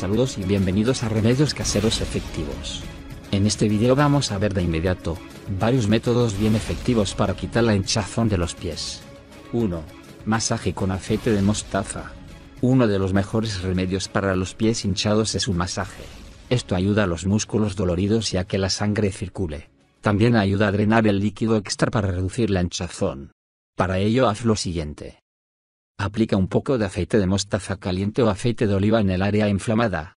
Saludos y bienvenidos a Remedios Caseros Efectivos. En este video vamos a ver de inmediato, varios métodos bien efectivos para quitar la hinchazón de los pies. 1. Masaje con aceite de mostaza. Uno de los mejores remedios para los pies hinchados es un masaje. Esto ayuda a los músculos doloridos y a que la sangre circule. También ayuda a drenar el líquido extra para reducir la hinchazón. Para ello haz lo siguiente. Aplica un poco de aceite de mostaza caliente o aceite de oliva en el área inflamada.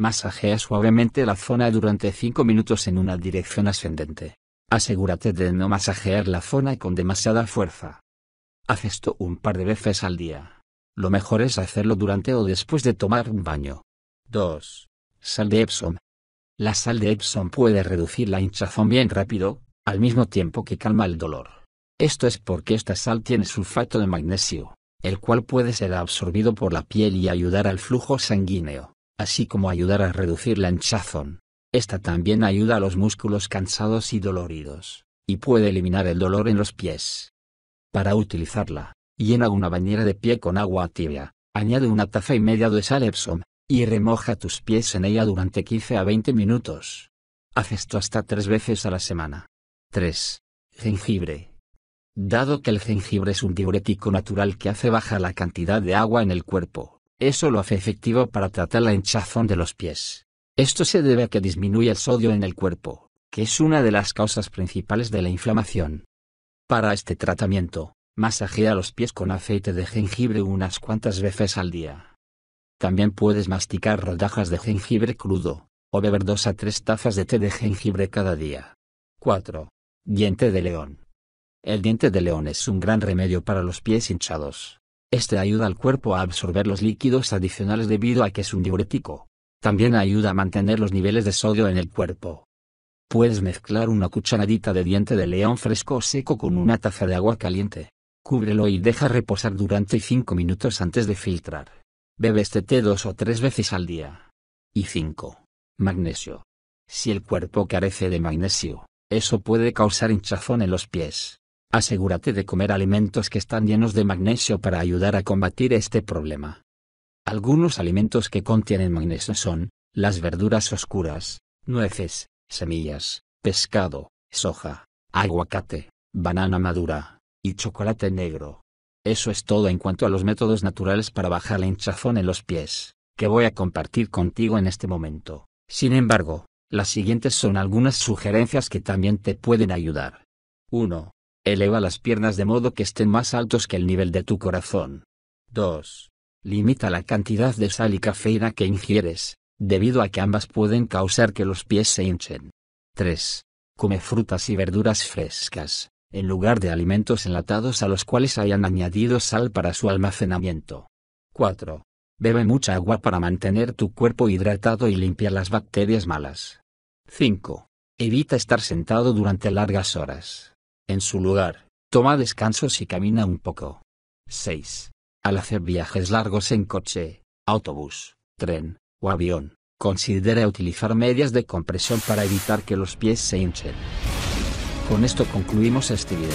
Masajea suavemente la zona durante 5 minutos en una dirección ascendente. Asegúrate de no masajear la zona con demasiada fuerza. Haz esto un par de veces al día. Lo mejor es hacerlo durante o después de tomar un baño. 2. Sal de Epsom. La sal de Epsom puede reducir la hinchazón bien rápido, al mismo tiempo que calma el dolor. Esto es porque esta sal tiene sulfato de magnesio, el cual puede ser absorbido por la piel y ayudar al flujo sanguíneo, así como ayudar a reducir la hinchazón. Esta también ayuda a los músculos cansados y doloridos, y puede eliminar el dolor en los pies. Para utilizarla, llena una bañera de pie con agua tibia, añade una taza y media de sal Epsom, y remoja tus pies en ella durante 15 a 20 minutos. Haz esto hasta tres veces a la semana. 3. Jengibre. Dado que el jengibre es un diurético natural que hace baja la cantidad de agua en el cuerpo, eso lo hace efectivo para tratar la hinchazón de los pies. Esto se debe a que disminuye el sodio en el cuerpo, que es una de las causas principales de la inflamación. Para este tratamiento, masajea los pies con aceite de jengibre unas cuantas veces al día. También puedes masticar rodajas de jengibre crudo, o beber dos a tres tazas de té de jengibre cada día. 4. Diente de león. El diente de león es un gran remedio para los pies hinchados. Este ayuda al cuerpo a absorber los líquidos adicionales debido a que es un diurético. También ayuda a mantener los niveles de sodio en el cuerpo. Puedes mezclar una cucharadita de diente de león fresco o seco con una taza de agua caliente. Cúbrelo y deja reposar durante 5 minutos antes de filtrar. Bebe este té dos o tres veces al día. Y 5. Magnesio. Si el cuerpo carece de magnesio, eso puede causar hinchazón en los pies. Asegúrate de comer alimentos que están llenos de magnesio para ayudar a combatir este problema. Algunos alimentos que contienen magnesio son, las verduras oscuras, nueces, semillas, pescado, soja, aguacate, banana madura, y chocolate negro. Eso es todo en cuanto a los métodos naturales para bajar la hinchazón en los pies, que voy a compartir contigo en este momento. Sin embargo, las siguientes son algunas sugerencias que también te pueden ayudar. 1. Eleva las piernas de modo que estén más altos que el nivel de tu corazón. 2. Limita la cantidad de sal y cafeína que ingieres, debido a que ambas pueden causar que los pies se hinchen. 3. Come frutas y verduras frescas, en lugar de alimentos enlatados a los cuales hayan añadido sal para su almacenamiento. 4. Bebe mucha agua para mantener tu cuerpo hidratado y limpiar las bacterias malas. 5. Evita estar sentado durante largas horas. En su lugar, toma descansos y camina un poco. 6. Al hacer viajes largos en coche, autobús, tren o avión, considera utilizar medias de compresión para evitar que los pies se hinchen. Con esto concluimos este vídeo.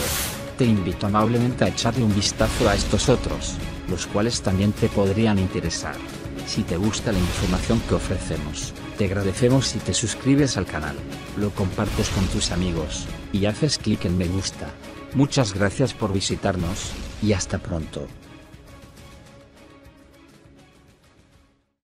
Te invito amablemente a echarle un vistazo a estos otros, los cuales también te podrían interesar. Si te gusta la información que ofrecemos, te agradecemos si te suscribes al canal, lo compartes con tus amigos, y haces clic en me gusta. Muchas gracias por visitarnos, y hasta pronto.